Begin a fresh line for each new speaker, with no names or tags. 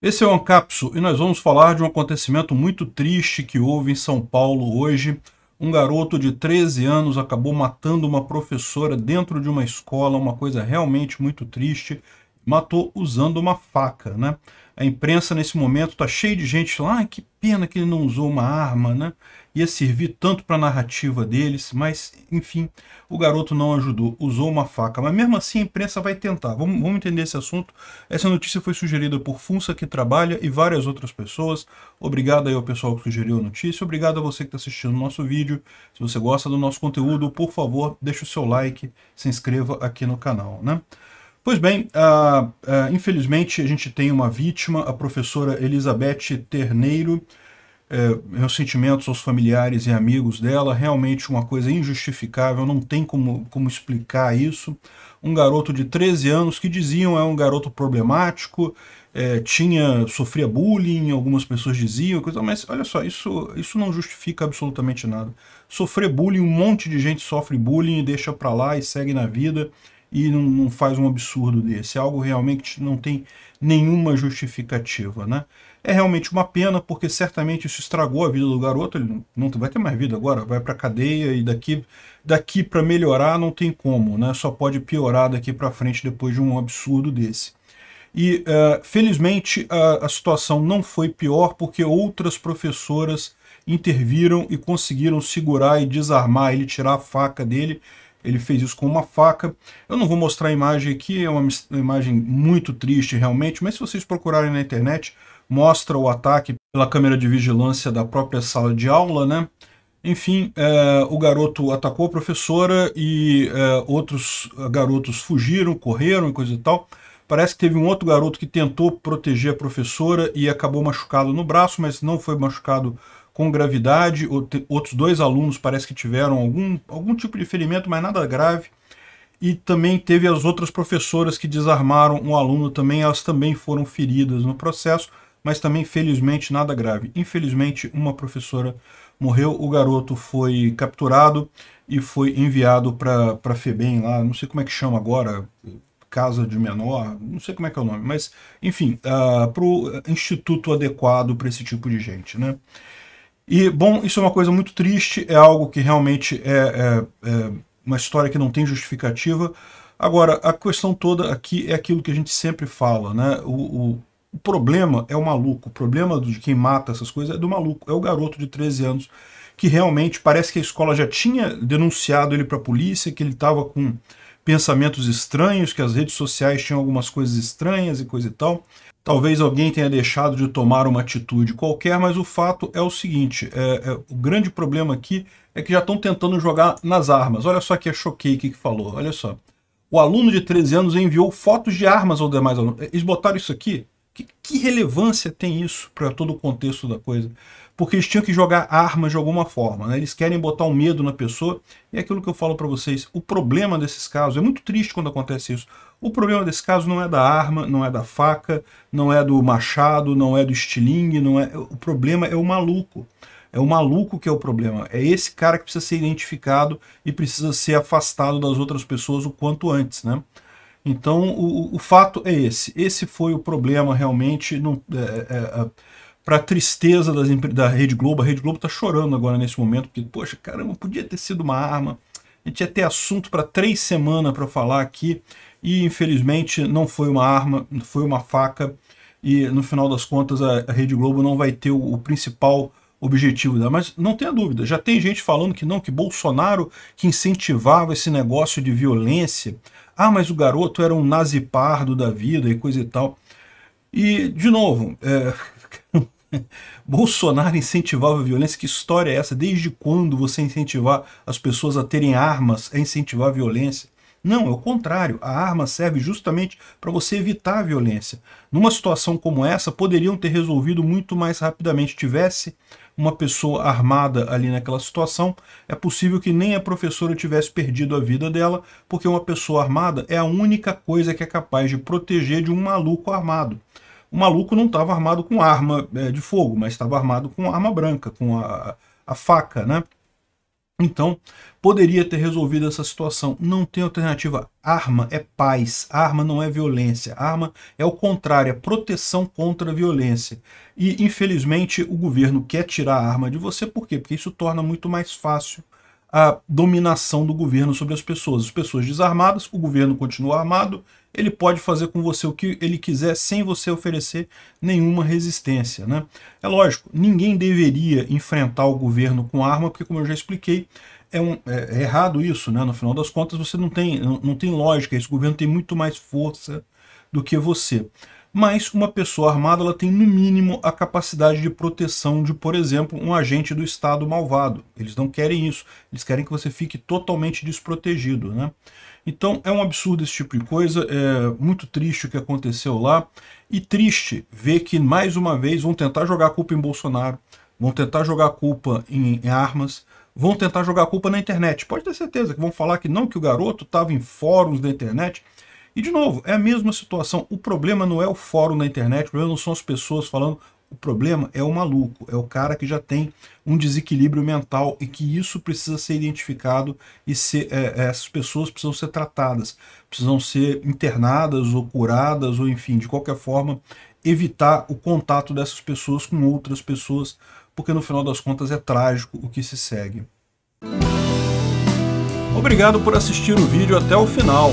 Esse é o Ancapso e nós vamos falar de um acontecimento muito triste que houve em São Paulo hoje. Um garoto de 13 anos acabou matando uma professora dentro de uma escola, uma coisa realmente muito triste matou usando uma faca, né? A imprensa nesse momento tá cheia de gente lá, ah, que pena que ele não usou uma arma, né? Ia servir tanto para a narrativa deles, mas enfim, o garoto não ajudou, usou uma faca. Mas mesmo assim a imprensa vai tentar. Vamos, vamos entender esse assunto. Essa notícia foi sugerida por Funsa que trabalha e várias outras pessoas. Obrigado aí ao pessoal que sugeriu a notícia. Obrigado a você que está assistindo o nosso vídeo. Se você gosta do nosso conteúdo, por favor, deixe o seu like, se inscreva aqui no canal, né? Pois bem, uh, uh, infelizmente a gente tem uma vítima, a professora Elizabeth Terneiro. Uh, meus sentimentos aos familiares e amigos dela, realmente uma coisa injustificável, não tem como, como explicar isso. Um garoto de 13 anos que diziam é um garoto problemático, é, tinha sofria bullying, algumas pessoas diziam, coisa, mas olha só, isso, isso não justifica absolutamente nada. Sofrer bullying, um monte de gente sofre bullying, deixa pra lá e segue na vida e não, não, faz um absurdo desse. É algo realmente não tem nenhuma justificativa, né? É realmente uma pena, porque certamente isso estragou a vida do garoto, ele não, vai ter mais vida agora, vai para cadeia e daqui daqui para melhorar não tem como, né? Só pode piorar daqui para frente depois de um absurdo desse. E, uh, felizmente, a, a situação não foi pior, porque outras professoras interviram e conseguiram segurar e desarmar ele, tirar a faca dele, ele fez isso com uma faca. Eu não vou mostrar a imagem aqui, é uma imagem muito triste realmente, mas se vocês procurarem na internet, mostra o ataque pela câmera de vigilância da própria sala de aula, né? Enfim, é, o garoto atacou a professora e é, outros é, garotos fugiram, correram e coisa e tal. Parece que teve um outro garoto que tentou proteger a professora e acabou machucado no braço, mas não foi machucado com gravidade, outros dois alunos parece que tiveram algum, algum tipo de ferimento, mas nada grave. E também teve as outras professoras que desarmaram um aluno também, elas também foram feridas no processo, mas também, felizmente, nada grave. Infelizmente, uma professora morreu, o garoto foi capturado e foi enviado para a FEBEM lá, não sei como é que chama agora, casa de menor, não sei como é que é o nome, mas, enfim, uh, ah, para o eh, instituto adequado para esse tipo de gente, né? E, bom, isso é uma coisa muito triste, é algo que realmente é, é, é uma história que não tem justificativa. Agora, a questão toda aqui é aquilo que a gente sempre fala, né? O, o, o problema é o maluco, o problema de quem mata essas coisas é do maluco, é o garoto de 13 anos que realmente parece que a escola já tinha denunciado ele para a polícia, que ele estava com pensamentos estranhos, que as redes sociais tinham algumas coisas estranhas e coisa e tal. Talvez alguém tenha deixado de tomar uma atitude qualquer, mas o fato é o seguinte, é, é, o grande problema aqui é que já estão tentando jogar nas armas. Olha só que é choquei que falou, olha só. O aluno de 13 anos enviou fotos de armas aos demais alunos. Eles botaram isso aqui? Que, que relevância tem isso para todo o contexto da coisa? porque eles tinham que jogar armas de alguma forma, né? eles querem botar um medo na pessoa, e é aquilo que eu falo para vocês, o problema desses casos, é muito triste quando acontece isso, o problema desse caso não é da arma, não é da faca, não é do machado, não é do estilingue, não é... o problema é o maluco, é o maluco que é o problema, é esse cara que precisa ser identificado e precisa ser afastado das outras pessoas o quanto antes, né? Então o, o fato é esse, esse foi o problema realmente, não, é, é, é para tristeza das, da Rede Globo. A Rede Globo está chorando agora nesse momento, porque, poxa, caramba, podia ter sido uma arma. A gente ia ter assunto para três semanas para falar aqui, e infelizmente não foi uma arma, foi uma faca, e no final das contas a, a Rede Globo não vai ter o, o principal objetivo dela. Mas não tenha dúvida, já tem gente falando que não, que Bolsonaro que incentivava esse negócio de violência. Ah, mas o garoto era um nazi pardo da vida e coisa e tal. E, de novo, é, Bolsonaro incentivava a violência? Que história é essa? Desde quando você incentivar as pessoas a terem armas é incentivar a violência? Não, é o contrário. A arma serve justamente para você evitar a violência. Numa situação como essa, poderiam ter resolvido muito mais rapidamente. Tivesse uma pessoa armada ali naquela situação, é possível que nem a professora tivesse perdido a vida dela, porque uma pessoa armada é a única coisa que é capaz de proteger de um maluco armado o maluco não estava armado com arma é, de fogo, mas estava armado com arma branca, com a, a faca, né? Então, poderia ter resolvido essa situação. Não tem alternativa. Arma é paz, arma não é violência. Arma é o contrário, é proteção contra a violência. E, infelizmente, o governo quer tirar a arma de você, por quê? Porque isso torna muito mais fácil a dominação do governo sobre as pessoas. As pessoas desarmadas, o governo continua armado, ele pode fazer com você o que ele quiser sem você oferecer nenhuma resistência. Né? É lógico, ninguém deveria enfrentar o governo com arma, porque como eu já expliquei, é, um, é, é errado isso, né? no final das contas você não tem, não, não tem lógica, esse governo tem muito mais força do que você mas uma pessoa armada ela tem no mínimo a capacidade de proteção de, por exemplo, um agente do Estado malvado. Eles não querem isso, eles querem que você fique totalmente desprotegido. Né? Então é um absurdo esse tipo de coisa, é muito triste o que aconteceu lá, e triste ver que mais uma vez vão tentar jogar a culpa em Bolsonaro, vão tentar jogar a culpa em, em armas, vão tentar jogar a culpa na internet. Pode ter certeza que vão falar que não, que o garoto estava em fóruns da internet, e de novo, é a mesma situação. O problema não é o fórum na internet, o problema não são as pessoas falando, o problema é o maluco, é o cara que já tem um desequilíbrio mental e que isso precisa ser identificado e ser, é, é essas pessoas precisam ser tratadas, precisam ser internadas ou curadas, ou enfim, de qualquer forma, evitar o contato dessas pessoas com outras pessoas, porque no final das contas é trágico o que se segue. Obrigado por assistir o vídeo até o final.